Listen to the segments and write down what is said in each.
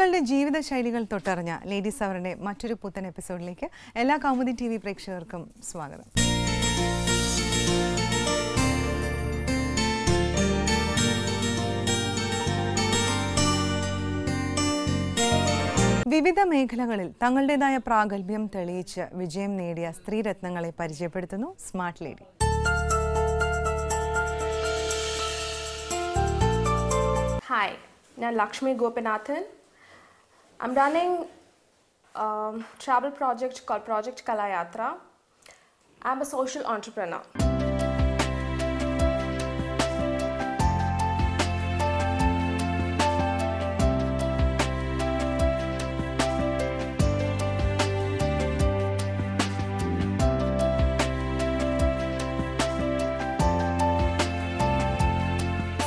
ജീവിത ജീവിതശൈലികൾ തൊട്ടറിഞ്ഞ ലേഡീസ് അവറിൻ്റെ മറ്റൊരു പുത്തൻ എപ്പിസോഡിലേക്ക് എല്ലാ കൗമുദി ടി വി പ്രേക്ഷകർക്കും സ്വാഗതം വിവിധ മേഖലകളിൽ തങ്ങളുടേതായ പ്രാഗൽഭ്യം തെളിയിച്ച് വിജയം നേടിയ സ്ത്രീരത്നങ്ങളെ പരിചയപ്പെടുത്തുന്നു സ്മാർട്ട് ലേഡി ഹായ് ഞാൻ Lakshmi Gopinathan I'm running a um, travel project called Project Kalayatra. I'm a social entrepreneur.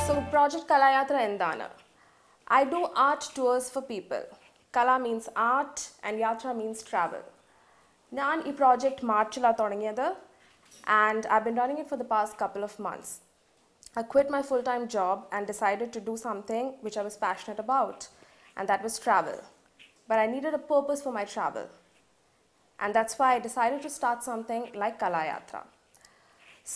So Project Kalayatra Endana. I do art tours for people. Kala means art and Yatra means travel ഞാൻ project project മാർച്ചിലാണ് and I've been running it for the past couple of months. I quit my full time job and decided to do something which I was passionate about, and that was travel. But I needed a purpose for my travel, and that's why I decided to start something like Kalayatra.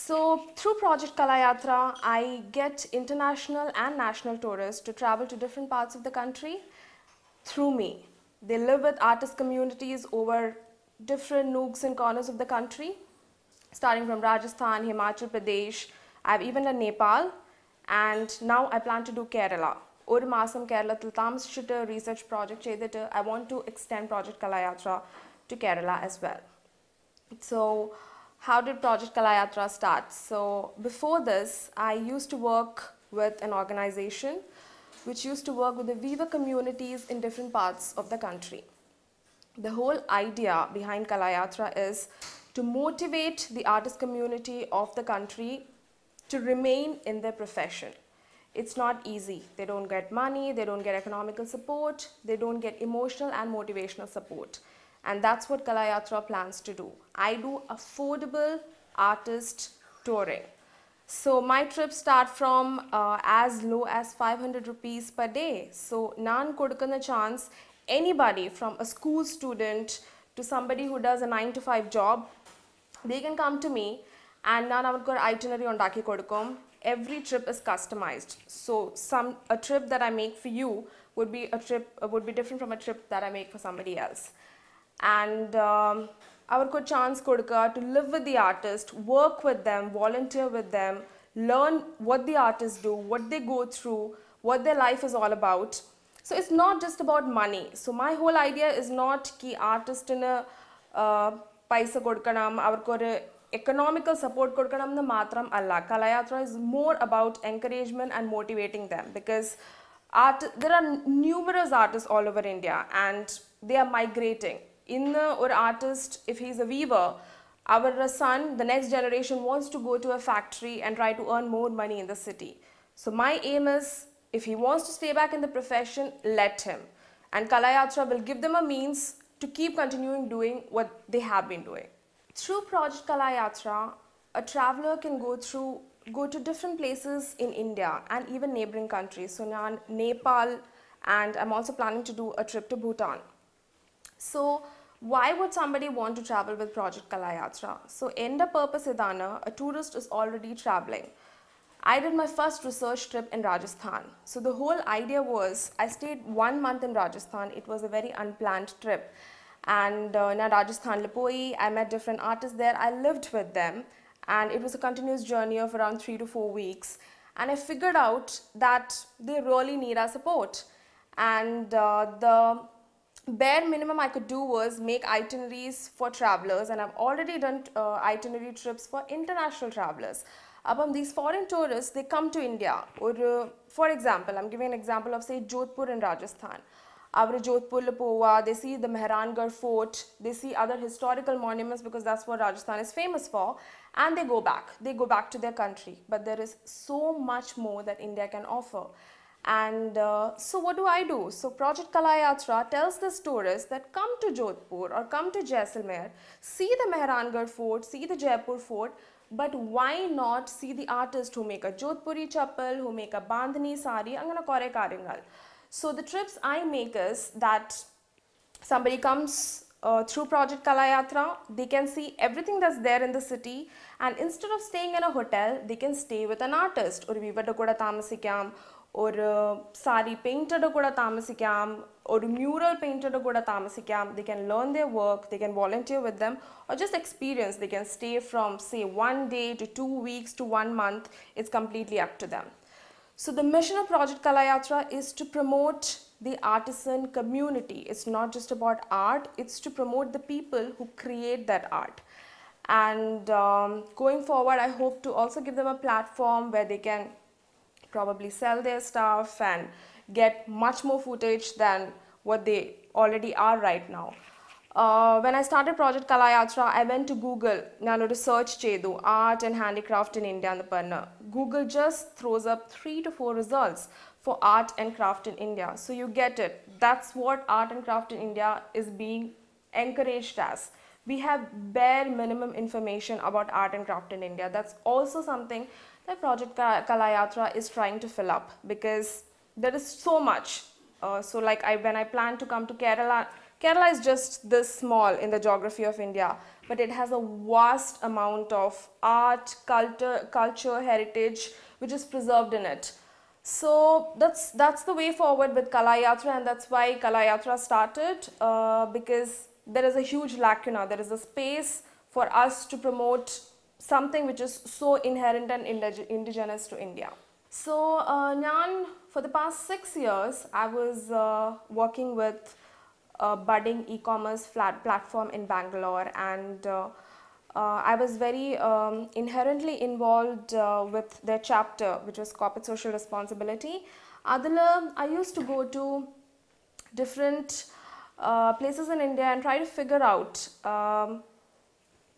So, through Project Kalayatra, I get international and national tourists to travel to different parts of the country through me. They live with artist communities over different nooks and corners of the country, starting from Rajasthan, Himachal Pradesh. I've even done Nepal, and now I plan to do Kerala. ഒരു മാസം കേരളത്തിൽ താമസിച്ചിട്ട് research research ചെയ്തിട്ട് I want to extend Project Kalayatra to Kerala as well so how did Project Kalayatra start? So before this, I used to work with an organization which used to work with the weaver communities in different parts of the country. The whole idea behind Kalayatra is to motivate the artist community of the country to remain in their profession. It's not easy. They don't get money, they don't get economical support, they don't get emotional and motivational support. And that's what Kalayatra plans to do. I do affordable artist touring. So my trips start from uh, as low as 500 rupees per day. So nan kodukana chance anybody from a school student to somebody who does a 9 to 5 job, they can come to me and nan avarku itinerary on undaki kodukum. Every trip is customized. So some a trip that I make for you would be a trip uh, would be different from a trip that I make for somebody else. And um, അവർക്കൊരു chance കൊടുക്കുക to live with the artist work with them volunteer with them learn what the artist do what they go through what the life is all about so it's not just about money so my whole idea is not കി ആർട്ടിസ്റ്റിന് പൈസ കൊടുക്കണം അവർക്കൊരു economical support കൊടുക്കണം എന്ന് മാത്രം അല്ല Kalayatra is more about encouragement and motivating them because art there are numerous artist all over India and they are migrating in or artist, if he's a weaver, our son, the next generation wants to go to a factory and try to earn more money in the city. So my aim is, if he wants to stay back in the profession, let him. And Kalayatra will give them a means to keep continuing doing what they have been doing. Through Project Kalayatra, a traveler can go through go to different places in India and even neighboring countries. So now Nepal and I'm also planning to do a trip to Bhutan. So why would somebody want to travel with Project Kalayatra? So in the Purpose Idana, a tourist is already traveling. I did my first research trip in Rajasthan. So the whole idea was I stayed one month in Rajasthan. It was a very unplanned trip. And uh, in Rajasthan Lipoi, I met different artists there. I lived with them. And it was a continuous journey of around three to four weeks. And I figured out that they really need our support. And uh, the bare minimum I could do was make itineraries for travelers and I've already done uh, itinerary trips for international travelers. Upon these foreign tourists, they come to India or uh, for example, I'm giving an example of say Jodhpur in Rajasthan. Our Jodhpur Lapowa, they see the Mehrangarh fort, they see other historical monuments because that's what Rajasthan is famous for and they go back. They go back to their country but there is so much more that India can offer. And uh, so what do I do? So Project Kalayatra tells the tourists that come to Jodhpur or come to Jaisalmer, see the Mehrangarh fort, see the Jaipur fort, but why not see the artists who make a Jodhpuri chappal, who make a Bandhani sari, angana kore karingal. So the trips I make is that somebody comes uh, through Project Kalayatra, they can see everything that's there in the city and instead of staying in a hotel, they can stay with an artist. Urviva Dakoda Tamasikam ഒരു sari painted കൂടെ താമസിക്കാം ഒരു mural painted കൂടെ താമസിക്കാം They can learn their work. They can volunteer with them, or just experience. They can stay from say one day to two weeks to one month. It's completely up to them. So the mission of Project Kalayatra is to promote the artisan community. It's not just about art, it's to promote the people who create that art. And um, going forward, I hope to also give them a platform where they can probably sell their stuff and get much more footage than what they already are right now. Uh, when I started Project Kalayatra, I went to Google now to search Chedu, art and handicraft in India and the Google just throws up three to four results for art and craft in India. So you get it. That's what art and craft in India is being encouraged as. We have bare minimum information about art and craft in India. That's also something that Project Kalayatra is trying to fill up because there is so much. Uh, so like I, when I plan to come to Kerala, Kerala is just this small in the geography of India, but it has a vast amount of art, culture, culture, heritage, which is preserved in it. So that's that's the way forward with Kalayatra, and that's why Kalayatra started uh, because there is a huge lacuna. There is a space for us to promote something which is so inherent and indigenous to India. So, uh, Nyan, for the past six years, I was uh, working with a uh, budding e-commerce platform in Bangalore and uh, uh, I was very um, inherently involved uh, with their chapter, which was corporate social responsibility. Adila, I used to go to different uh, places in India and try to figure out um,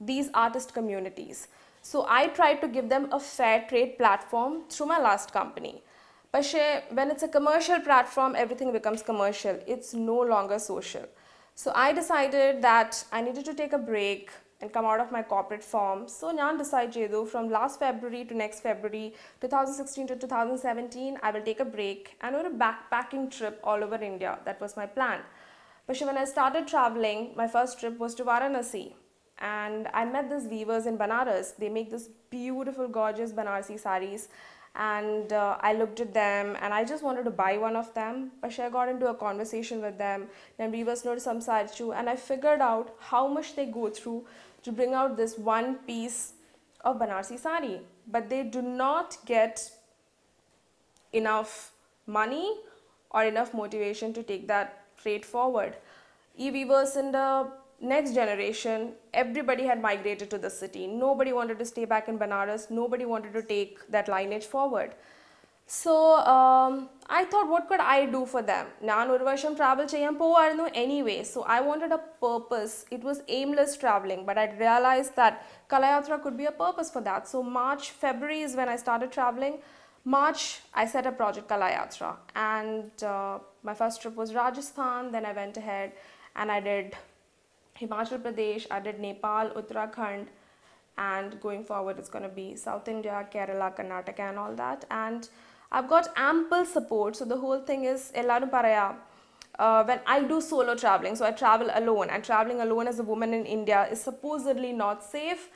these artist communities. So I tried to give them a fair trade platform through my last company. But when it's a commercial platform, everything becomes commercial. It's no longer social. So I decided that I needed to take a break and come out of my corporate form. So I decided Jedu from last February to next February, 2016 to 2017, I will take a break and on a backpacking trip all over India. That was my plan. But when I started traveling, my first trip was to Varanasi and I met these weavers in Banaras. They make this beautiful, gorgeous Banarsi saris, and uh, I looked at them and I just wanted to buy one of them. But I got into a conversation with them, then weavers know some sarchu, and I figured out how much they go through to bring out this one piece of Banarsi sari. But they do not get enough money or enough motivation to take that rate forward. E-weavers in the next generation, everybody had migrated to the city. Nobody wanted to stay back in Banaras. Nobody wanted to take that lineage forward. So um, I thought, what could I do for them? Nan Urvasham travel cheyam povarnu anyway. So I wanted a purpose. It was aimless traveling, but I realized that Kalayatra could be a purpose for that. So March, February is when I started traveling. March, I set up Project Kalayatra, and uh, my first trip was Rajasthan. Then I went ahead and I did Himachal Pradesh, I did Nepal, Uttarakhand, and going forward it's going to be South India, Kerala, Karnataka and all that. And I've got ample support. So the whole thing is Paraya. Uh, when I do solo traveling, so I travel alone, and traveling alone as a woman in India is supposedly not safe.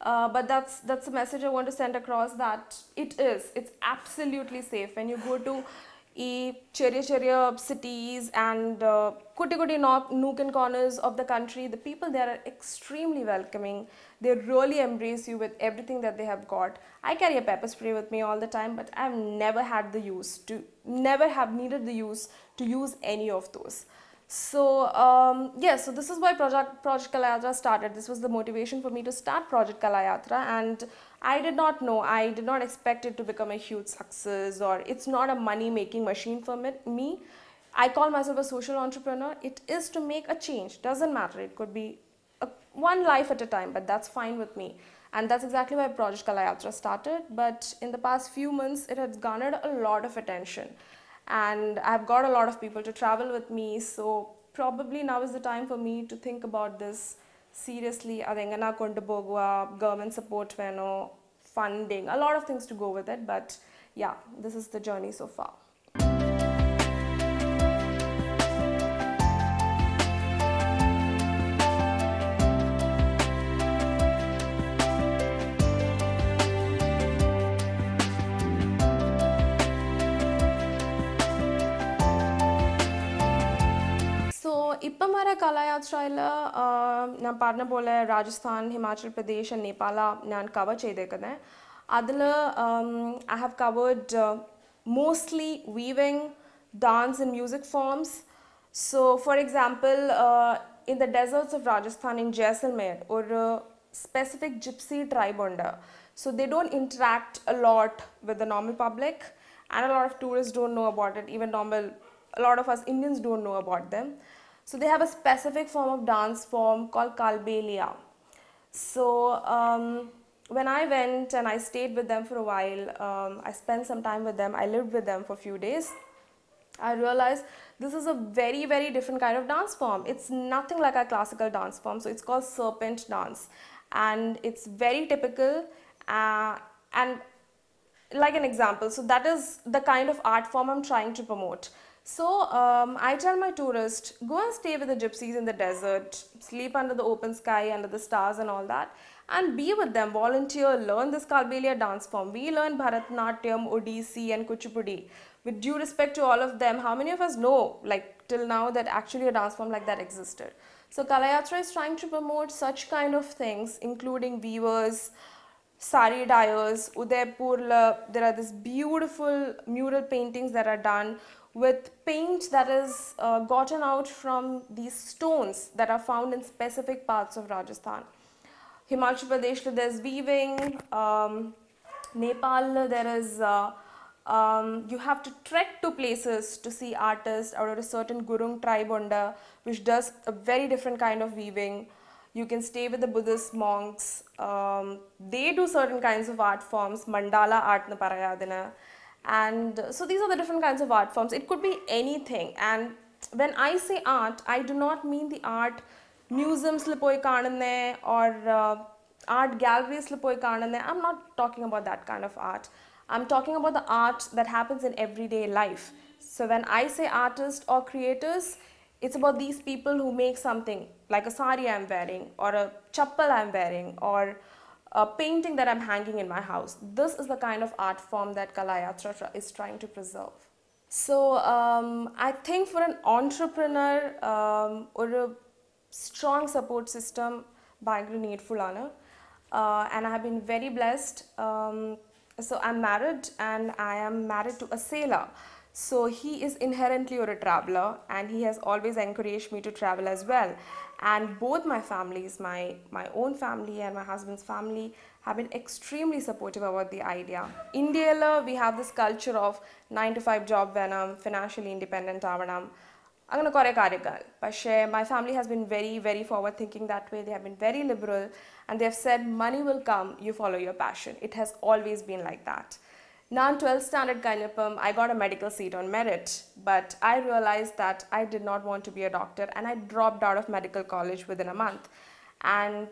Uh, but that's that's the message I want to send across that it is. It's absolutely safe when you go to cities and kuti uh, nook and corners of the country, the people there are extremely welcoming. They really embrace you with everything that they have got. I carry a pepper spray with me all the time, but I've never had the use to, never have needed the use to use any of those. So, um, yeah, so this is why Project, Project Kalayatra started. This was the motivation for me to start Project Kalayatra and I did not know, I did not expect it to become a huge success or it's not a money making machine for me. I call myself a social entrepreneur. It is to make a change, doesn't matter. It could be a, one life at a time, but that's fine with me. And that's exactly why Project Kalayatra started. But in the past few months, it has garnered a lot of attention. And I've got a lot of people to travel with me. So probably now is the time for me to think about this seriously adengana kondubogwa government support funding a lot of things to go with it but yeah this is the journey so far ഇപ്പം വരെ കലായാത്രയിൽ ഞാൻ പറഞ്ഞ പോലെ രാജസ്ഥാൻ ഹിമാചൽ പ്രദേശ് നേപ്പാള ഞാൻ കവർ ചെയ്തേക്കുന്നത് അതിൽ I have covered mostly weaving dance and music forms so for example in the deserts of Rajasthan in Jaisalmer ഒരു സ്പെസിഫിക് ജിപ്സി ട്രൈബ് ഉണ്ട് so they don't interact a lot with the normal public and a lot of tourist don't know about it even normal a lot of us Indians don't know about them. So they have a specific form of dance form called Kalbelia. So um, when I went and I stayed with them for a while, um, I spent some time with them, I lived with them for a few days. I realized this is a very, very different kind of dance form. It's nothing like a classical dance form. So it's called serpent dance and it's very typical uh, and like an example. So that is the kind of art form I'm trying to promote. So um, I tell my tourist, go and stay with the gypsies in the desert, sleep under the open sky, under the stars and all that and be with them, volunteer, learn this Kalbelia dance form. We learn Bharatnatyam, Odissi and Kuchipudi. With due respect to all of them, how many of us know like till now that actually a dance form like that existed? So Kalayatra is trying to promote such kind of things including weavers, sari dyers, Udaipur, there are these beautiful mural paintings that are done with paint that is uh, gotten out from these stones that are found in specific parts of Rajasthan. Himachal Pradesh, there's weaving, um, Nepal, there is, uh, um, you have to trek to places to see artists out of a certain Gurung tribe under, which does a very different kind of weaving. You can stay with the Buddhist monks. Um, they do certain kinds of art forms, mandala art na parayadana. And so these are the different kinds of art forms. It could be anything. And when I say art, I do not mean the art മ്യൂസിയംസിൽ പോയി കാണുന്ന or uh, art galleries പോയി കാണുന്ന I I'm not talking about that kind of art. I'm talking about the art that happens in everyday life. So when I say artist or creators, it's about these people who make something like a sari i'm wearing or a chappal i'm wearing or a painting that I'm hanging in my house. This is the kind of art form that Kalayatra is trying to preserve. So um, I think for an entrepreneur um, or a strong support system by Grenade honor. uh, and I have been very blessed. Um, so I'm married and I am married to a sailor. So he is inherently a traveler and he has always encouraged me to travel as well and both my families my my own family and my husband's family have been extremely supportive about the idea india we have this culture of 9 to 5 job venom financially independent I avanam share my family has been very very forward thinking that way they have been very liberal and they have said money will come you follow your passion it has always been like that non-12 standard gynepum, I got a medical seat on merit, but I realized that I did not want to be a doctor and I dropped out of medical college within a month. And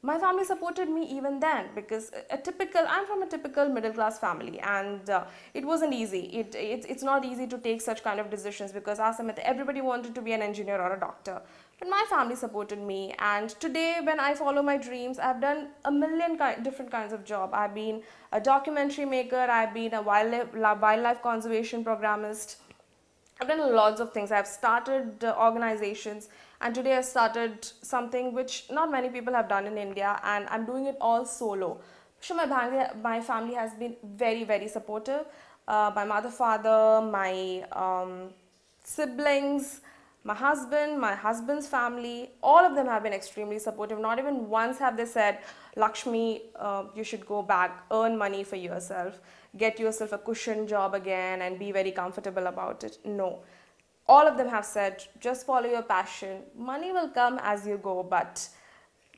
my family supported me even then because a typical i'm from a typical middle class family and uh, it wasn't easy it, it, it's not easy to take such kind of decisions because as met, everybody wanted to be an engineer or a doctor but my family supported me and today when I follow my dreams, I've done a million ki different kinds of job. I've been a documentary maker, I've been a wildlife, wildlife conservation programmist, I've done lots of things. I've started uh, organizations and today I started something which not many people have done in India and I'm doing it all solo. my, my family has been very, very supportive. Uh, my mother, father, my um, siblings, my husband, my husband's family, all of them have been extremely supportive. Not even once have they said, Lakshmi, uh, you should go back, earn money for yourself, get yourself a cushion job again, and be very comfortable about it. No. All of them have said, just follow your passion. Money will come as you go, but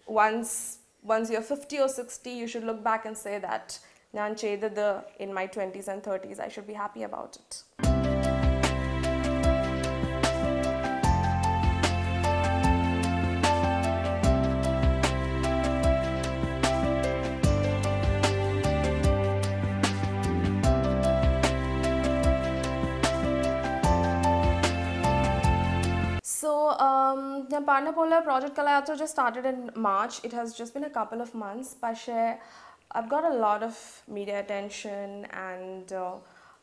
once, once you're 50 or 60, you should look back and say that, in my 20s and 30s, I should be happy about it. So um, the Partner Polar project Kalayatra just started in March. It has just been a couple of months. But uh, I've got a lot of media attention and uh,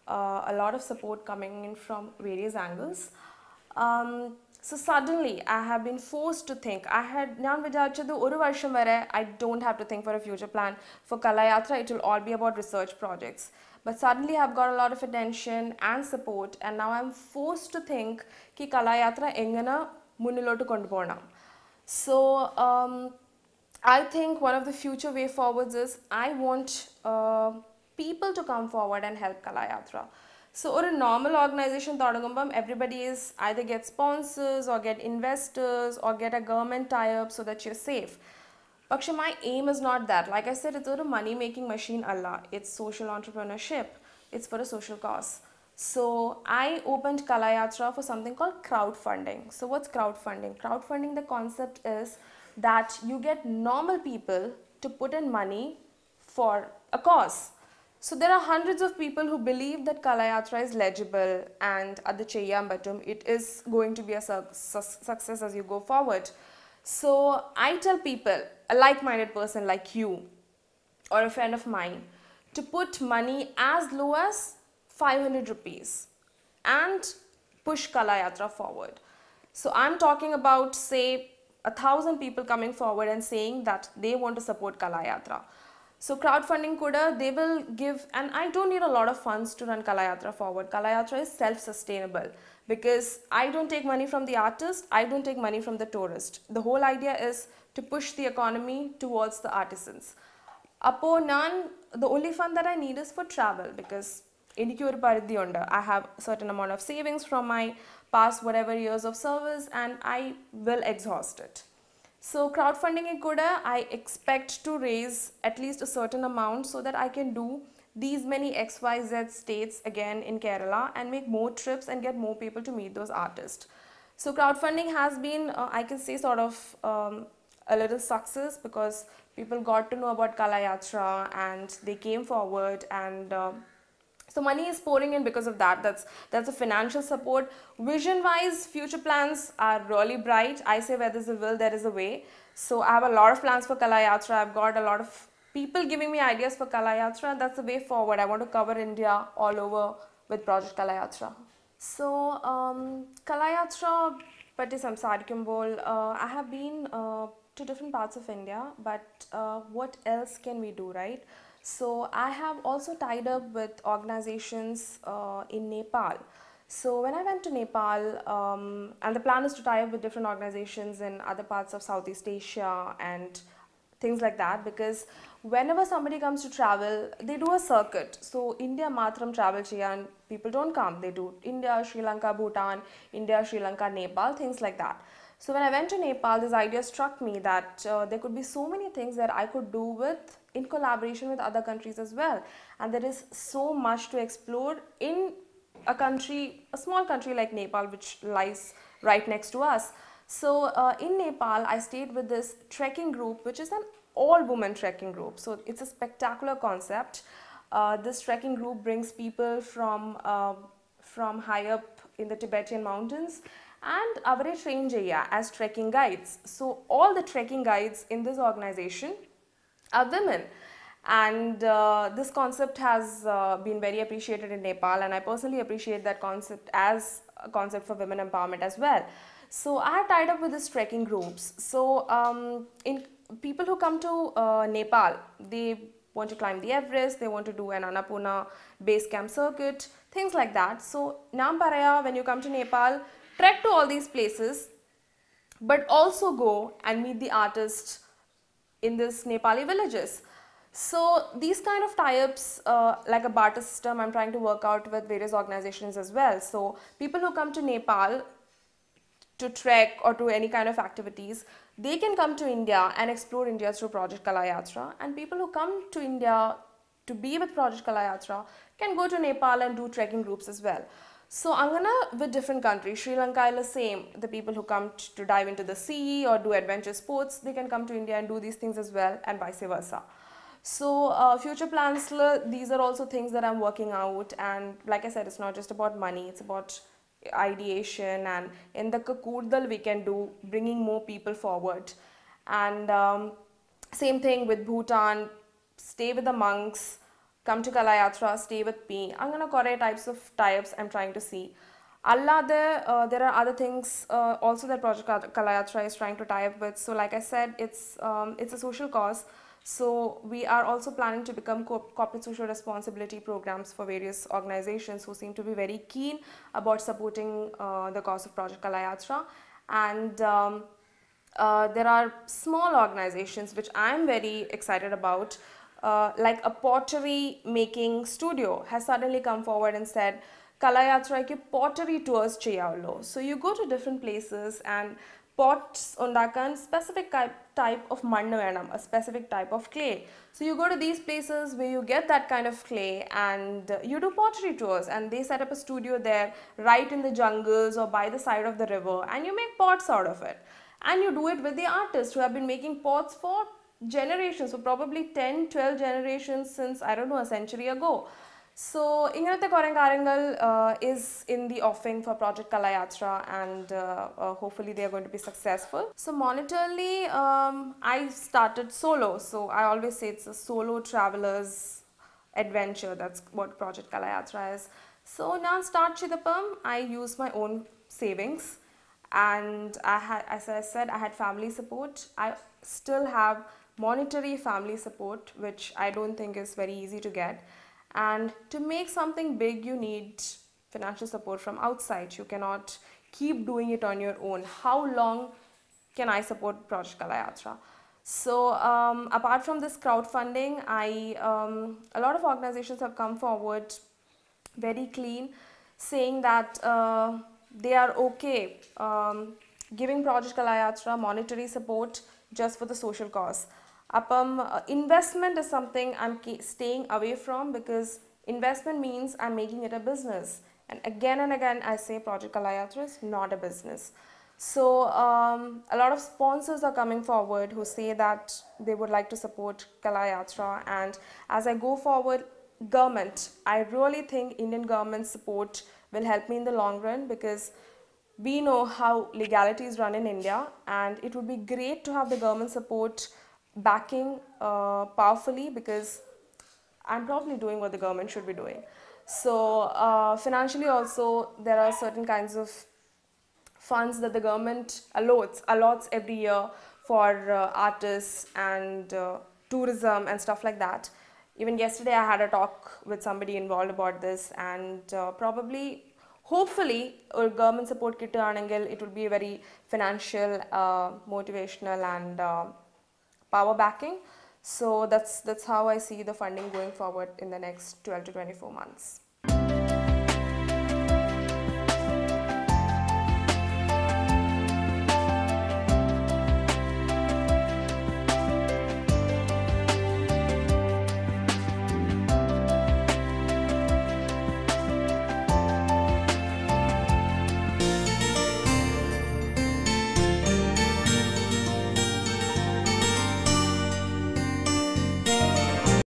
uh, a lot of support coming in from various angles. Um, so suddenly I have been forced to think. I had Nyan Vidyachadu Uru Varsham I don't have to think for a future plan. For Kalayatra, it will all be about research projects but suddenly I've got a lot of attention and support and now I'm forced to think ki kala yatra engana munnilotu kondu so um, I think one of the future way forwards is I want uh, people to come forward and help kala yatra so or a normal organization thodangumbam everybody is either get sponsors or get investors or get a government tie up so that you're safe പക്ഷെ my aim is not that like I set ഇതൊരു money making machine അല്ല it's social entrepreneurship it's for a social cause so I open Kalayatra for something call crowd funding so what's crowd funding crowd funding the concept is that you get normal people to put in money for a cause So there are hundreds of people who believe that Kalayatra is legible and at the Cheyyambatum it is going to be a su su success as you go forward. So I tell people a like-minded person like you or a friend of mine to put money as low as 500 rupees and push Kala Yatra forward. So I'm talking about say a thousand people coming forward and saying that they want to support Kala Yatra. So crowdfunding Kuda, they will give, and I don't need a lot of funds to run Kalayatra forward. Kalayatra is self-sustainable because I don't take money from the artist, I don't take money from the tourist. The whole idea is to push the economy towards the artisans. Apo ഞാൻ the only fund that I need is for travel because എനിക്ക് ഒരു പരിധിയുണ്ട് I have certain amount of savings from my past whatever years of service and I will exhaust it. So crowdfunding crowd ഫണ്ടിങ്ങിൽ I expect to raise at least a certain amount so that I can do these many XYZ states again in Kerala and make more trips and get more people to meet those artists. So crowdfunding has been, uh, I can say, sort of um, a little success because people got to know about Kala Yatra and they came forward and uh, so money is pouring in because of that. That's that's a financial support. Vision-wise, future plans are really bright. I say where there's a will, there is a way. So I have a lot of plans for Kala Yatra. I've got a lot of people giving me ideas for Kala Yatra. That's the way forward. I want to cover India all over with Project Kala Yatra. So um, Kala Yatra, Patti Samsarikim Bol, uh, I have been uh, to different parts of India, but uh, what else can we do, right? So I have also tied up with organizations uh, in Nepal. So when I went to Nepal, um, and the plan is to tie up with different organizations in other parts of Southeast Asia and things like that because whenever somebody comes to travel, they do a circuit. So India Matram travel Chia and people don't come. They do India, Sri Lanka, Bhutan, India, Sri Lanka, Nepal, things like that. So when I went to Nepal, this idea struck me that uh, there could be so many things that I could do with in collaboration with other countries as well. And there is so much to explore in a country, a small country like Nepal, which lies right next to us. So uh, in Nepal, I stayed with this trekking group, which is an all-woman trekking group. So it's a spectacular concept. Uh, this trekking group brings people from, uh, from high up in the Tibetan mountains and average train ചെയ്യുക as trekking guides so all the trekking guides in this organization are women and uh, this concept has uh, been very appreciated in Nepal and I personally appreciate that concept as a concept for women empowerment as well. So I have tied up with these trekking groups. So um, in people who come to uh, Nepal, they want to climb the Everest, they want to do an Annapurna base camp circuit, things like that. So paraya when you come to Nepal, trek to all these places but also go and meet the artists in these Nepali villages. So these kind of tie-ups, uh, like a barter system, I'm trying to work out with various organizations as well. So people who come to Nepal to trek or to any kind of activities, they can come to India and explore India through Project Kalayatra. And people who come to India to be with Project Kalayatra can go to Nepal and do trekking groups as well. So Angana with different countries, Sri Lanka is the same. The people who come to dive into the sea or do adventure sports, they can come to India and do these things as well and vice versa. So uh, future plans, these are also things that I'm working out and like I said, it's not just about money, it's about ideation and in the Kakurdal we can do bringing more people forward. And um, same thing with Bhutan, stay with the monks, Come to come to Kalayatra stay with me types കുറേ types of types I am trying to see അല്ലാതെ there are other things also there project Kalayatra is trying to type with so like I said it's it's a social cause. So we are also planning to become co corporate social responsibility programs for various organizations who seem to be very keen about supporting uh, the cause of Project Kalayatra. And um, uh, there are small organizations which I'm very excited about uh, like a pottery making studio has suddenly come forward and said "Kalayatra ke pottery tours cheyavlo. So you go to different places and pots undakan specific type of mannu a specific type of clay. So you go to these places where you get that kind of clay and you do pottery tours and they set up a studio there right in the jungles or by the side of the river and you make pots out of it. And you do it with the artists who have been making pots for generations, so probably 10, 12 generations since, I don't know, a century ago. So, Ingratha Korangarangal uh, is in the offing for Project Kalayatra and uh, uh, hopefully they are going to be successful. So, monetarily, um, I started solo. So, I always say it's a solo traveler's adventure. That's what Project Kalayatra is. So, now start Chidapam, I use my own savings and I had, as I said, I had family support. I still have monetary family support, which I don't think is very easy to get. And to make something big, you need financial support from outside. You cannot keep doing it on your own. How long can I support Project Kalayatra? So um, apart from this crowdfunding, I um, a lot of organizations have come forward very clean, saying that uh, they are okay um, giving Project Kalayatra monetary support just for the social cause. Uh, investment is something I'm staying away from because investment means I'm making it a business. And again and again, I say project project Kalayatra is not a business. So um, a lot of sponsors are coming forward who say that they would like to support Kala Yatra and as I go forward, government, I really think Indian government support will help me in the long run because we know how legality is run in India and it would be great to have the government support backing uh, powerfully because I'm probably doing what the government should be doing. So uh, financially also there are certain kinds of funds that the government allots allots every year for uh, artists and uh, tourism and stuff like that. Even yesterday I had a talk with somebody involved about this and uh, probably hopefully or government support it would be a very financial, uh, motivational, and power backing. So that's that's how I see the funding going forward in the next 12 to 24 months.